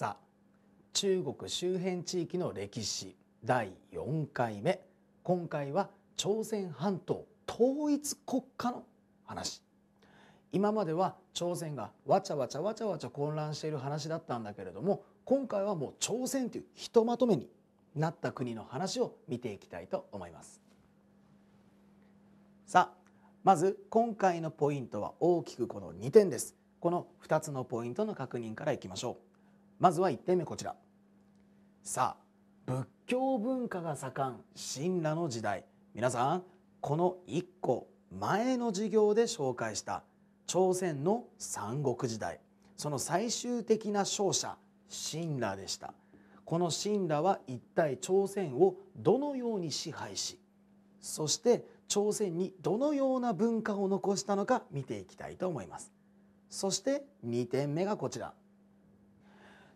座中国周辺地域の歴史第4回目今回は朝鮮半島統一国家の話今までは朝鮮がわちゃわちゃわちゃわちゃ混乱している話だったんだけれども今回はもう朝鮮というひとまとめになった国の話を見ていきたいと思いますさあまず今回のポイントは大きくこの2点ですこの2つのポイントの確認からいきましょうまずは1点目こちらさあ仏教文化が盛ん神羅の時代皆さんこの1個前の授業で紹介した朝鮮の三国時代その最終的な勝者神羅でしたこの神羅は一体朝鮮をどのように支配しそして朝鮮にどのような文化を残したのか見ていきたいと思いますそして2点目がこちら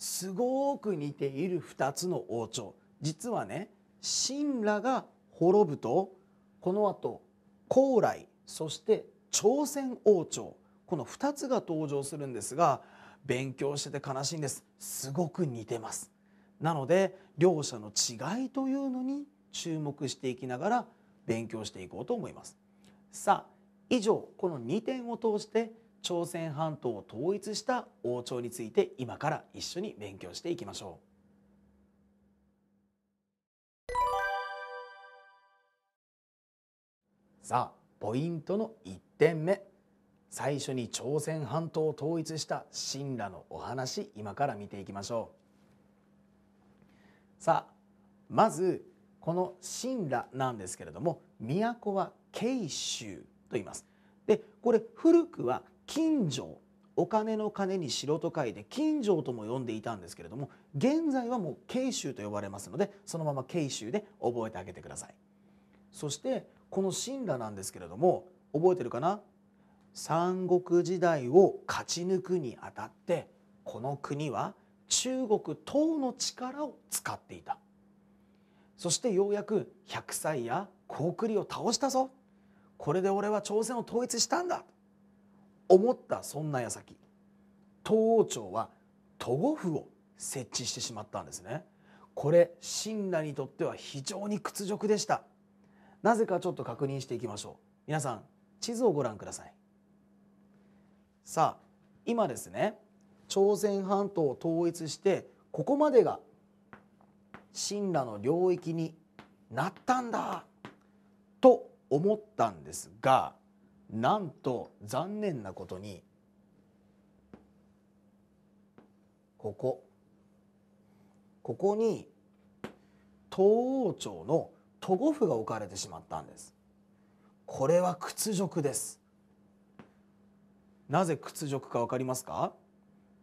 すごく似ている二つの王朝実はね神羅が滅ぶとこの後高麗そして朝鮮王朝この二つが登場するんですが勉強してて悲しいんですすごく似てますなので両者の違いというのに注目していきながら勉強していこうと思いますさあ以上この2点を通して朝鮮半島を統一した王朝について今から一緒に勉強していきましょう。さあポイントの1点目最初に朝鮮半島を統一した神羅のお話今から見ていきましょうさあまずこの神羅なんですけれども都は慶州と言いますでこれ古くは金城お金の金に城と書いて金城とも呼んでいたんですけれども現在はもう慶州と呼ばれますのでそのまま慶州で覚えてあげてくださいそしてこの神羅なんですけれども覚えてるかな三国時代を勝ち抜くにあたってこの国は中国唐の力を使っていたそしてようやく百歳や高句麗を倒したぞこれで俺は朝鮮を統一したんだ思ったそんな矢先東王朝は都護府を設置してしまったんですねこれ親羅にとっては非常に屈辱でしたなぜかちょっと確認していきましょう皆さん地図をご覧くださいさあ今ですね朝鮮半島を統一してここまでが神羅の領域になったんだと思ったんですがなんと残念なことにここここに東王朝の都護府が置かれてしまったんですこれは屈辱ですなぜ屈辱かわかりますか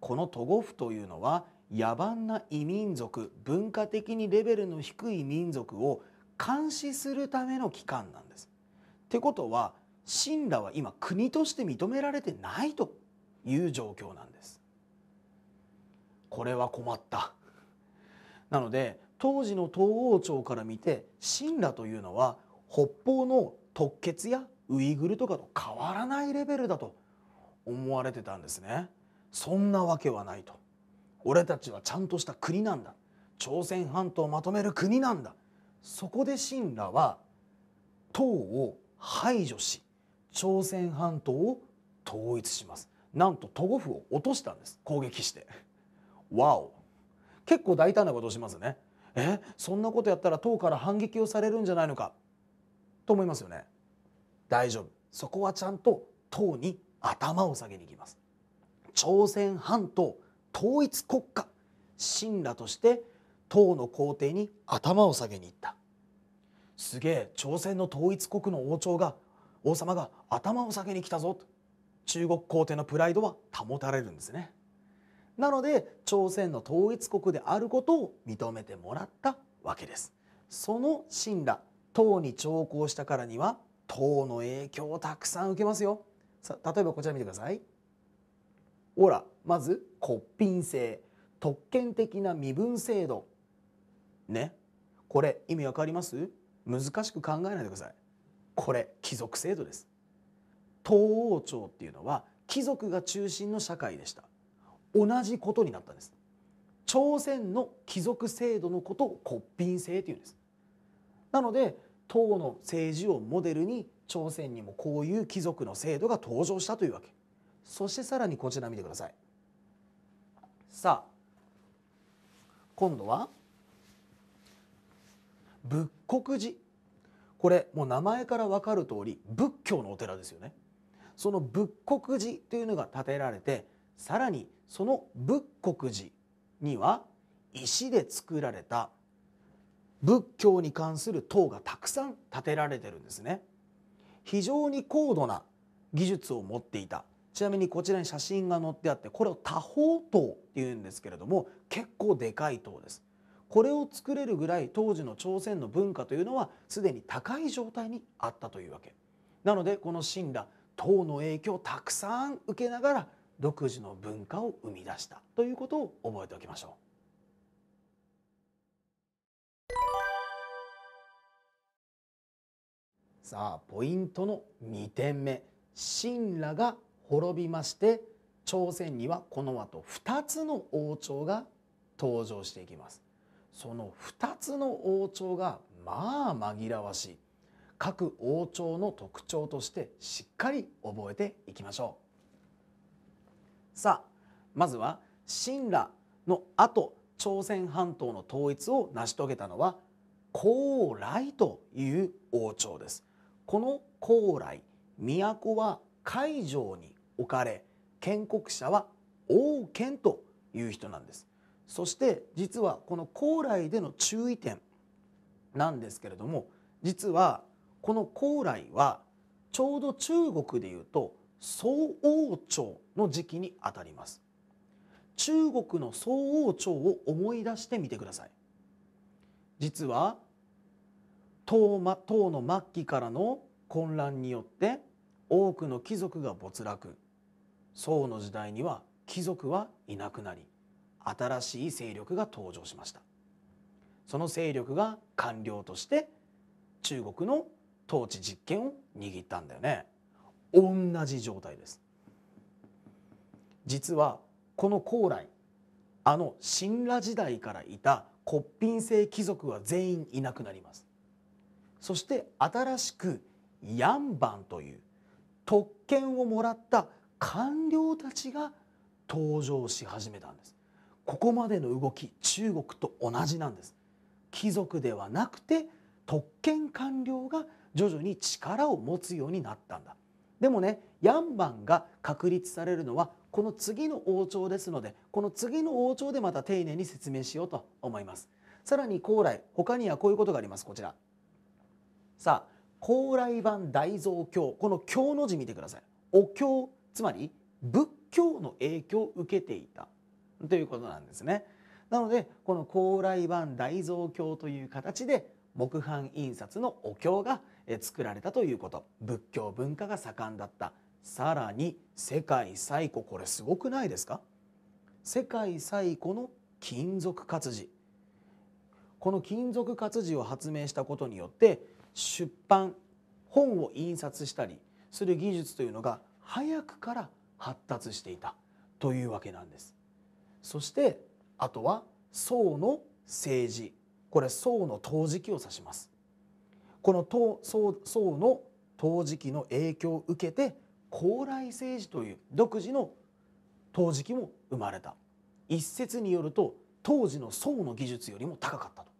この都護府というのは野蛮な異民族文化的にレベルの低い民族を監視するための機関なんです。ってことは神羅は今国として認められてないという状況なんです。これは困った。なので当時の東王朝から見て神羅というのは北方の突厥やウイグルとかと変わらないレベルだと思われてたんですね。そんなわけはないと。俺たちはちゃんとした国なんだ。朝鮮半島をまとめる国なんだ。そこで神羅は唐を排除し朝鮮半島を統一しますなんと都護府を落としたんです攻撃してわお結構大胆なことをしますねえそんなことやったら党から反撃をされるんじゃないのかと思いますよね大丈夫そこはちゃんと党に頭を下げに行きます朝鮮半島統一国家神羅として党の皇帝に頭を下げに行ったすげえ朝鮮の統一国の王朝が王様が頭を下げに来たぞと中国皇帝のプライドは保たれるんですねなので朝鮮の統一国であることを認めてもらったわけですその神羅唐に徴工したからには唐の影響をたくさん受けますよさ例えばこちら見てくださいほらまず骨品制特権的な身分制度ねこれ意味わかります難しく考えないでくださいこれ貴族制度です東王朝っていうのは貴族が中心の社会でした同じことになったんです朝鮮の貴族制度のことを国賓制というんですなので唐の政治をモデルに朝鮮にもこういう貴族の制度が登場したというわけそしてさらにこちら見てくださいさあ今度は仏国寺これもう名前から分かる通り仏教のお寺ですよね。その仏国寺というのが建てられてさらにその仏国寺には石で作られた仏教に関する塔がたくさん建てられてるんですね。非常に高度な技術を持っていたちなみにこちらに写真が載ってあってこれを多宝塔っていうんですけれども結構でかい塔です。これを作れるぐらい当時の朝鮮の文化というのはすでに高い状態にあったというわけなのでこの神羅唐の影響をたくさん受けながら独自の文化を生み出したということを覚えておきましょう。さあポイントの2点目神羅が滅びまして朝鮮にはこの後2つの王朝が登場していきますその2つの王朝がまあ紛らわしい各王朝の特徴としてしっかり覚えていきましょうさあまずは神羅の後朝鮮半島の統一を成し遂げたのは高麗という王朝ですこの高麗都は海上に置かれ建国者は王権という人なんですそして実はこの高麗での注意点なんですけれども実はこの高麗はちょうど中国でいうと宋王朝の時期にあたります中国の宋王朝を思い出してみてください実は唐唐の末期からの混乱によって多くの貴族が没落宋の時代には貴族はいなくなり新しい勢力が登場しましたその勢力が官僚として中国の統治実権を握ったんだよね同じ状態です実はこの高麗あの新羅時代からいた骨品性貴族は全員いなくなりますそして新しくヤンバンという特権をもらった官僚たちが登場し始めたんですここまでの動き中国と同じなんです貴族ではなくて特権官僚が徐々に力を持つようになったんだでもねヤンバンが確立されるのはこの次の王朝ですのでこの次の王朝でまた丁寧に説明しようと思いますさらに高麗他にはこういうことがありますこちらさあ高麗版大蔵経この経の字見てくださいお経つまり仏教の影響を受けていたということなんですね。なのでこの高麗版大蔵経という形で木版印刷のお経が作られたということ仏教文化が盛んだったさらに世界最古これすごくないですか世界最古の金属活字この金属活字を発明したことによって出版本を印刷したりする技術というのが早くから発達していたというわけなんです。そしてあとは宋の政治これ宋の陶磁器を指しますこの宋宋の陶磁器の影響を受けて高麗政治という独自の陶磁器も生まれた一説によると当時の宋の技術よりも高かったと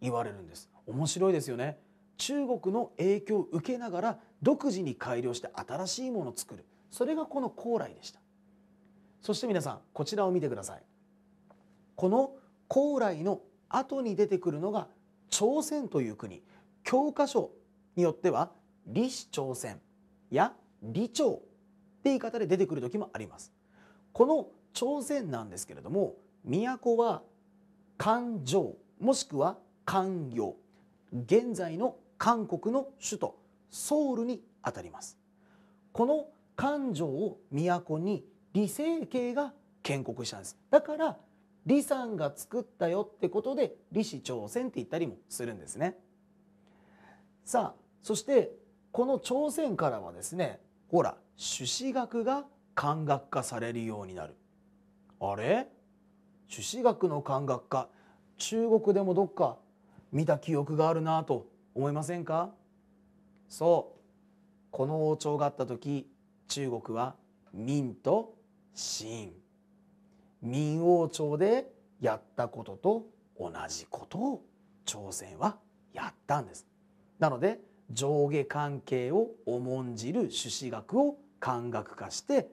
言われるんです面白いですよね中国の影響を受けながら独自に改良して新しいものを作るそれがこの高麗でしたそして皆さんこちらを見てくださいこの高麗の後に出てくるのが朝鮮という国教科書によっては李氏朝鮮や李朝って言い方で出てくる時もありますこの朝鮮なんですけれども都は漢城もしくは漢陽現在の韓国の首都ソウルにあたりますこの漢城を都に李成桂が建国したんですだから李さんが作ったよってことで李氏朝鮮って言ったりもするんですねさあそしてこの朝鮮からはですねほら朱子学が漢学化されるようになるあれ朱子学の漢学化中国でもどっか見た記憶があるなと思いませんかそうこの王朝があった時中国は明とシーン明王朝でやったことと同じことを朝鮮はやったんです。なので上下関係を重んじる朱子学を漢学化して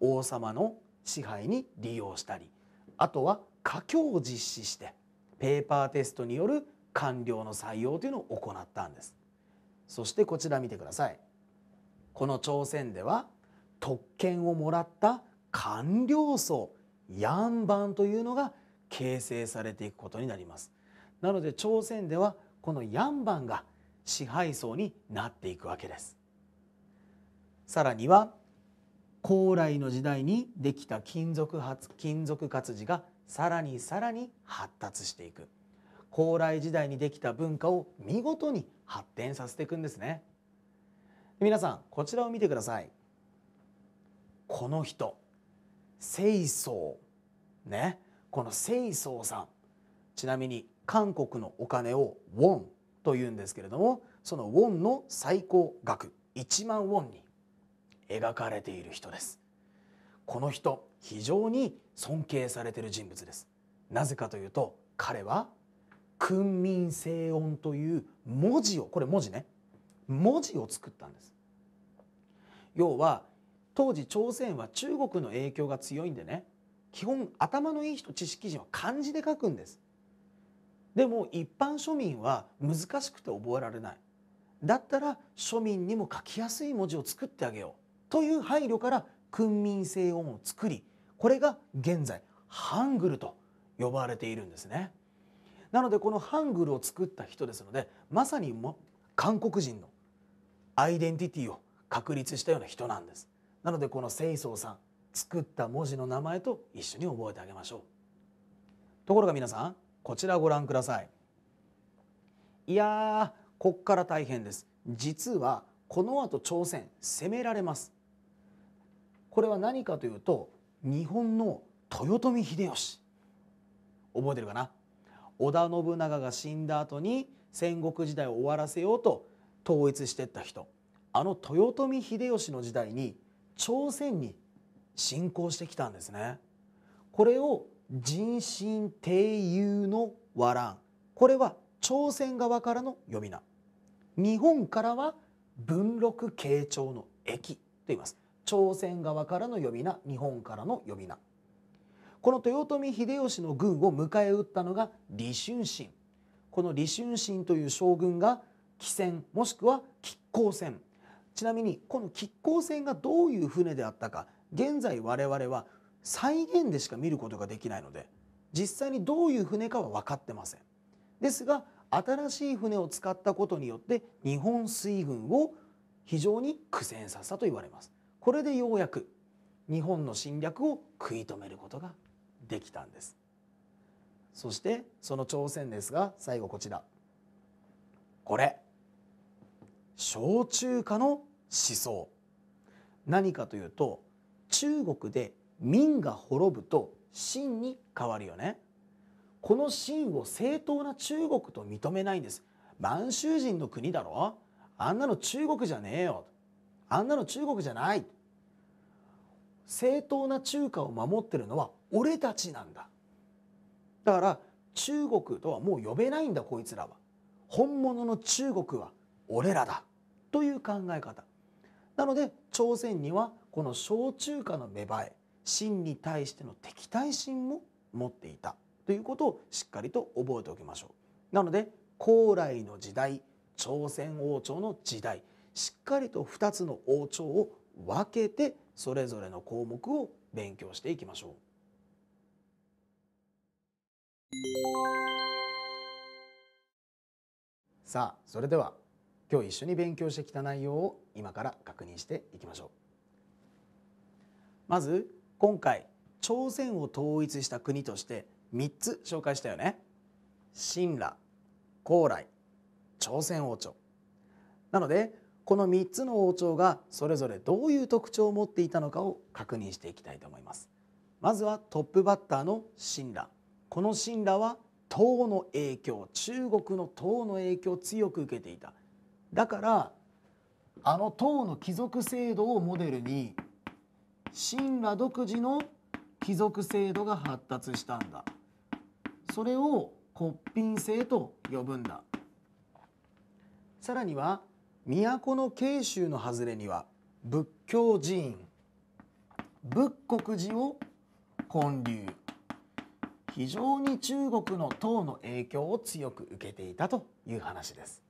王様の支配に利用したりあとは科教を実施してペーパーテストによる官僚の採用というのを行ったんですそしてこちら見てくださいこの朝鮮では特権をもらった官僚層ヤンバンというのが形成されていくことになりますなので朝鮮ではこのヤンバンが支配層になっていくわけですさらには高麗の時代にできた金属発金属活字がさらにさらに発達していく高麗時代にできた文化を見事に発展させていくんですね皆さんこちらを見てくださいこの人清宗ねこの清宗さんちなみに韓国のお金をウォンというんですけれどもそのウォンの最高額1万ウォンに描かれている人ですこの人非常に尊敬されている人物ですなぜかというと彼は君民静音という文字をこれ文字ね文字を作ったんです要は当時朝鮮は中国の影響が強いんでね基本頭のいい人知識人は漢字で書くんですでも一般庶民は難しくて覚えられないだったら庶民にも書きやすい文字を作ってあげようという配慮から訓民性音を作りこれが現在ハングルと呼ばれているんですねなのでこのハングルを作った人ですのでまさにも韓国人のアイデンティティを確立したような人なんですなのでこの清掃さん作った文字の名前と一緒に覚えてあげましょうところが皆さんこちらご覧くださいいやーこっから大変です実はこの後朝鮮攻められますこれは何かというと日本の豊臣秀吉覚えてるかな織田信長が死んだ後に戦国時代を終わらせようと統一してった人あの豊臣秀吉の時代に朝鮮に侵攻してきたんですねこれを人心帝友の和乱これは朝鮮側からの呼び名日本からは文禄慶長の駅と言います朝鮮側からの呼び名日本からの呼び名この豊臣秀吉の軍を迎え撃ったのが李春臣この李春臣という将軍が汽船もしくは亀甲船ちなみにこの亀甲船がどういう船であったか現在我々は再現でしか見ることができないので実際にどういう船かは分かってません。ですが新しい船を使ったことによって日本水軍を非常に苦戦させたと言われます。これでようやく日本の侵略を食い止めることができたんです。そしてその朝鮮ですが最後こちらこれ焼酎化の思想何かというと中国で民が滅ぶと真に変わるよねこの真を正当な中国と認めないんです満州人の国だろあんなの中国じゃねえよあんなの中国じゃない正当な中華を守ってるのは俺たちなんだだから中国とはもう呼べないんだこいつらは本物の中国は俺らだという考え方なので朝鮮にはこの小中華の芽生え秦に対しての敵対心も持っていたということをしっかりと覚えておきましょう。なので高麗の時代朝鮮王朝の時代しっかりと2つの王朝を分けてそれぞれの項目を勉強していきましょう。さあそれでは今日一緒に勉強してきた内容を今から確認していきましょうまず今回朝鮮を統一した国として3つ紹介したよね神羅高麗朝鮮王朝なのでこの3つの王朝がそれぞれどういう特徴を持っていたのかを確認していきたいと思いますまずはトップバッターの神羅この神羅は唐の影響中国の唐の影響を強く受けていただからあの唐の貴族制度をモデルに神羅独自の貴族制度が発達したんだそれを骨品制と呼ぶんださらには都の慶州の外れには仏教寺院仏国寺を建立非常に中国の唐の影響を強く受けていたという話です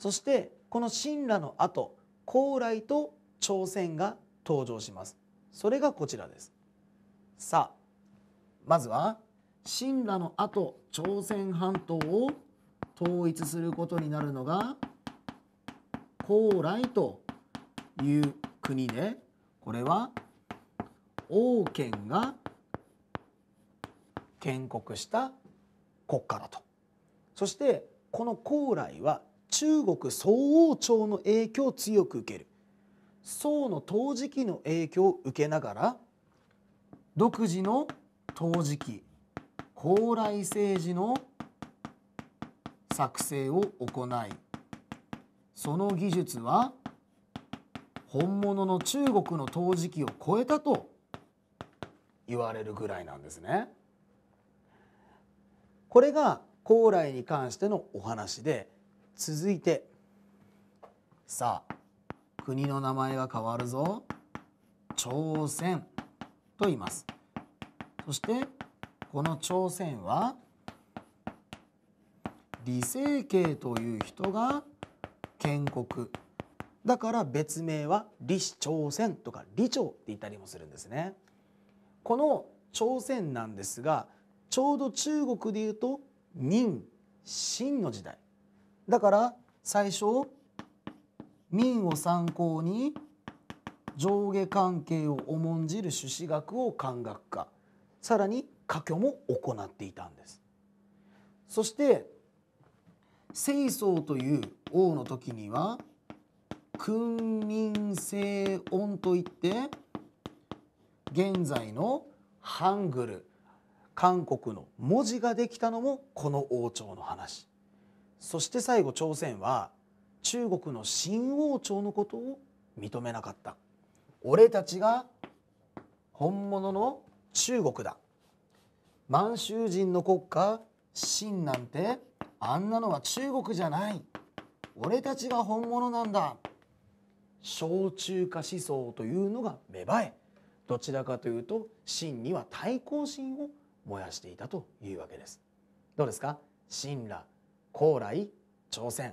そしてこの神羅の後高麗と朝鮮が登場しますそれがこちらですさあまずは神羅の後朝鮮半島を統一することになるのが高麗という国でこれは王権が建国した国家だとそしてこの高麗は中国宋王朝の影響を強く受ける宋の陶磁器の影響を受けながら独自の陶磁器高麗政治の作成を行いその技術は本物の中国の陶磁器を超えたと言われるぐらいなんですね。これが高麗に関してのお話で続いてさあ国の名前が変わるぞ朝鮮と言いますそしてこの朝鮮は李成慶という人が建国だから別名は李氏朝鮮とか李朝って言ったりもするんですねこの朝鮮なんですがちょうど中国で言うと明清の時代だから最初民を参考に上下関係を重んじる朱子学を漢学化さらに科挙も行っていたんです。そして清宗という王の時には君民正音といって現在のハングル韓国の文字ができたのもこの王朝の話そして最後朝鮮は中国の新王朝のことを認めなかった俺たちが本物の中国だ満州人の国家秦なんてあんなのは中国じゃない俺たちが本物なんだ小中華思想というのが芽生えどちらかというと秦には対抗心を燃やしていたというわけですどうですか秦ら高麗朝鮮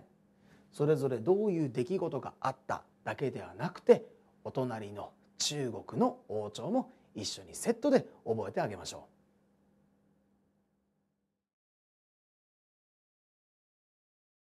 それぞれどういう出来事があっただけではなくてお隣の中国の王朝も一緒にセットで覚えてあげましょう。